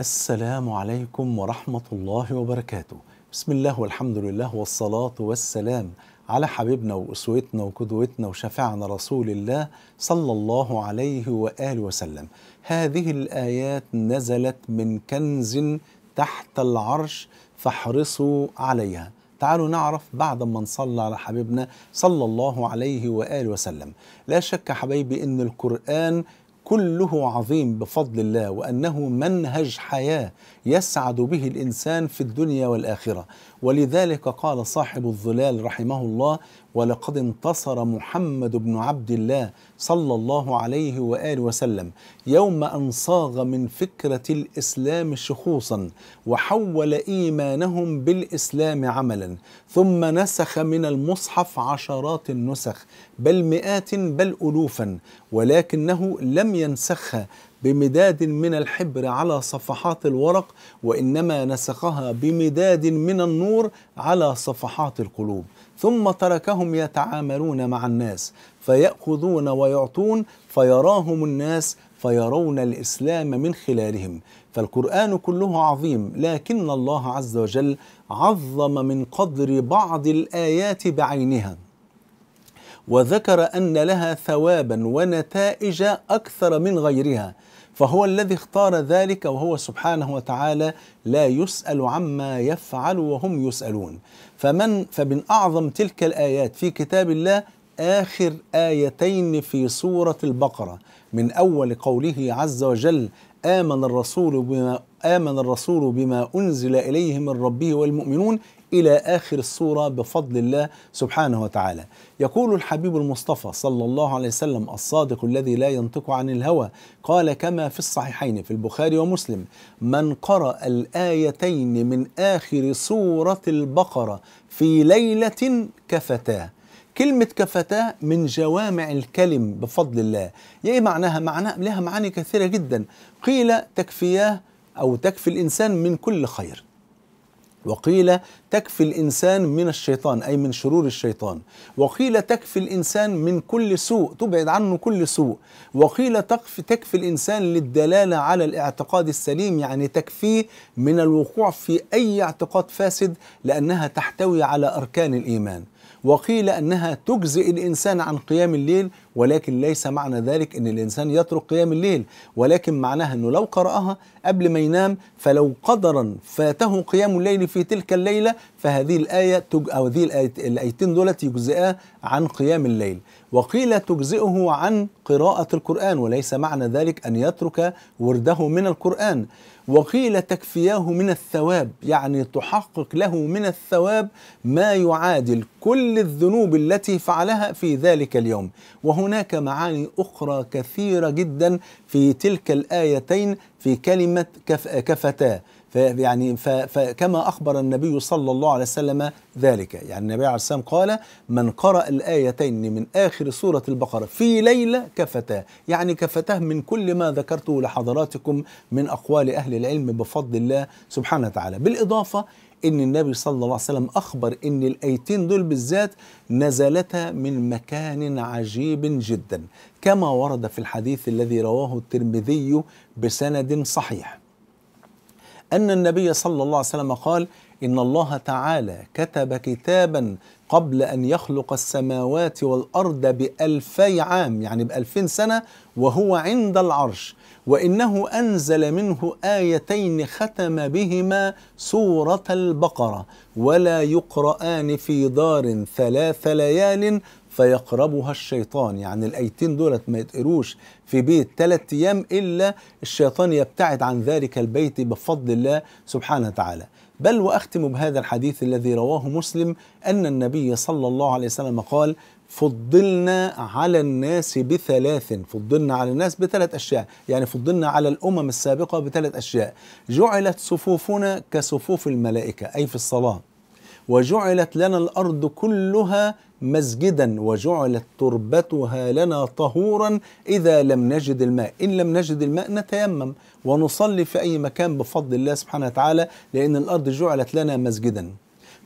السلام عليكم ورحمة الله وبركاته بسم الله والحمد لله والصلاة والسلام على حبيبنا وأسوتنا وقدوتنا وشفعنا رسول الله صلى الله عليه وآله وسلم هذه الآيات نزلت من كنز تحت العرش فاحرصوا عليها تعالوا نعرف بعد ما نصلي على حبيبنا صلى الله عليه وآله وسلم لا شك حبيبي أن القرآن كله عظيم بفضل الله وانه منهج حياه يسعد به الانسان في الدنيا والاخره ولذلك قال صاحب الظلال رحمه الله ولقد انتصر محمد بن عبد الله صلى الله عليه واله وسلم يوم ان صاغ من فكره الاسلام شخوصا وحول ايمانهم بالاسلام عملا ثم نسخ من المصحف عشرات النسخ بل مئات بل الوفا ولكنه لم ينسخها بمداد من الحبر على صفحات الورق وإنما نسخها بمداد من النور على صفحات القلوب ثم تركهم يتعاملون مع الناس فيأخذون ويعطون فيراهم الناس فيرون الإسلام من خلالهم فالقرآن كله عظيم لكن الله عز وجل عظم من قدر بعض الآيات بعينها وذكر أن لها ثوابا ونتائج أكثر من غيرها فهو الذي اختار ذلك وهو سبحانه وتعالى لا يسأل عما يفعل وهم يسألون فمن فمن أعظم تلك الآيات في كتاب الله آخر آيتين في سورة البقرة من أول قوله عز وجل آمن الرسول بما آمن الرسول بما أنزل إليه من ربه والمؤمنون إلى آخر الصورة بفضل الله سبحانه وتعالى يقول الحبيب المصطفى صلى الله عليه وسلم الصادق الذي لا ينطق عن الهوى قال كما في الصحيحين في البخاري ومسلم من قرأ الآيتين من آخر سورة البقرة في ليلة كفتاه كلمة كفتاه من جوامع الكلم بفضل الله يعني معناها معناها لها معاني كثيرة جدا قيل تكفياه أو تكفي الإنسان من كل خير وقيل تكفي الانسان من الشيطان اي من شرور الشيطان وقيل تكفي الانسان من كل سوء تبعد عنه كل سوء وقيل تكفي تكفي الانسان للدلاله على الاعتقاد السليم يعني تكفيه من الوقوع في اي اعتقاد فاسد لانها تحتوي على اركان الايمان وقيل أنها تجزئ الإنسان عن قيام الليل ولكن ليس معنى ذلك أن الإنسان يترك قيام الليل ولكن معناها أنه لو قرأها قبل ما ينام فلو قدرا فاته قيام الليل في تلك الليلة فهذه الآية أو هذه الآيتين دولت يجزئا عن قيام الليل وقيل تجزئه عن قراءة القرآن وليس معنى ذلك أن يترك ورده من القرآن وقيل تكفياه من الثواب يعني تحقق له من الثواب ما يعادل كل الذنوب التي فعلها في ذلك اليوم وهناك معاني أخرى كثيرة جدا في تلك الآيتين في كلمة كف كفتاه فيعني فكما أخبر النبي صلى الله عليه وسلم ذلك يعني النبي عليه السلام قال من قرأ الآيتين من آخر سورة البقرة في ليلة كفتاه يعني كفتاه من كل ما ذكرته لحضراتكم من أقوال أهل العلم بفضل الله سبحانه وتعالى بالإضافة ان النبي صلى الله عليه وسلم اخبر ان الايتين دول بالذات نزلتا من مكان عجيب جدا كما ورد في الحديث الذي رواه الترمذي بسند صحيح أن النبي صلى الله عليه وسلم قال إن الله تعالى كتب كتابا قبل أن يخلق السماوات والأرض بألفي عام يعني بألفين سنة وهو عند العرش وإنه أنزل منه آيتين ختم بهما سورة البقرة ولا يقرآن في دار ثلاث ليال فيقربها الشيطان يعني الايتين دولت ما يتقروش في بيت ثلاث ايام الا الشيطان يبتعد عن ذلك البيت بفضل الله سبحانه وتعالى بل واختم بهذا الحديث الذي رواه مسلم ان النبي صلى الله عليه وسلم قال فضلنا على الناس بثلاث فضلنا على الناس بثلاث أشياء يعني فضلنا على الأمم السابقة بثلاث أشياء جعلت صفوفنا كصفوف الملائكة أي في الصلاة وجعلت لنا الارض كلها مسجدا وجعلت تربتها لنا طهورا اذا لم نجد الماء ان لم نجد الماء نتيمم ونصلي في اي مكان بفضل الله سبحانه وتعالى لان الارض جعلت لنا مسجدا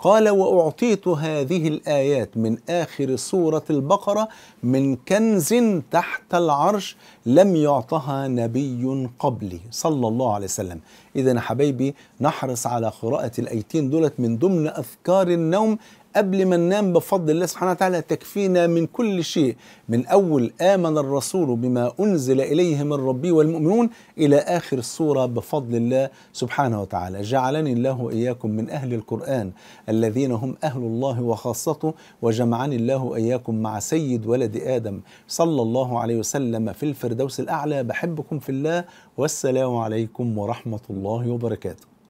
قال وأعطيت هذه الآيات من آخر سورة البقرة من كنز تحت العرش لم يعطها نبي قبلي صلى الله عليه وسلم إذا يا حبايبي نحرص على قراءة الأيتين دولت من ضمن أذكار النوم قبل ما ننام بفضل الله سبحانه وتعالى تكفينا من كل شيء من أول آمن الرسول بما أنزل إليه من ربي والمؤمنون إلى آخر السورة بفضل الله سبحانه وتعالى جعلني الله وإياكم من أهل القرآن الذين هم أهل الله وخاصته وجمعني الله وإياكم مع سيد ولد آدم صلى الله عليه وسلم في الفردوس الأعلى بحبكم في الله والسلام عليكم ورحمة الله وبركاته